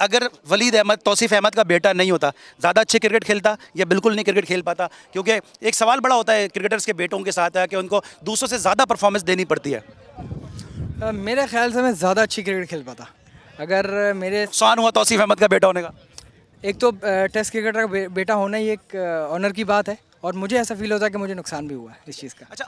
अगर वलीद अहमद तोसीफ अहमद का बेटा नहीं होता ज़्यादा अच्छे क्रिकेट खेलता या बिल्कुल नहीं क्रिकेट खेल पाता क्योंकि एक सवाल बड़ा होता है क्रिकेटर्स के बेटों के साथ है कि उनको दूसरों से ज़्यादा परफॉर्मेंस देनी पड़ती है मेरे ख्याल से मैं ज़्यादा अच्छी क्रिकेट खेल पाता अगर मेरे शान हुआ तोसीफ अहमद का बेटा होने का एक तो टेस्ट क्रिकेटर का बेटा होना ही एक ऑनर की बात है और मुझे ऐसा फील होता है कि मुझे नुकसान भी हुआ है इस चीज़ का अच्छा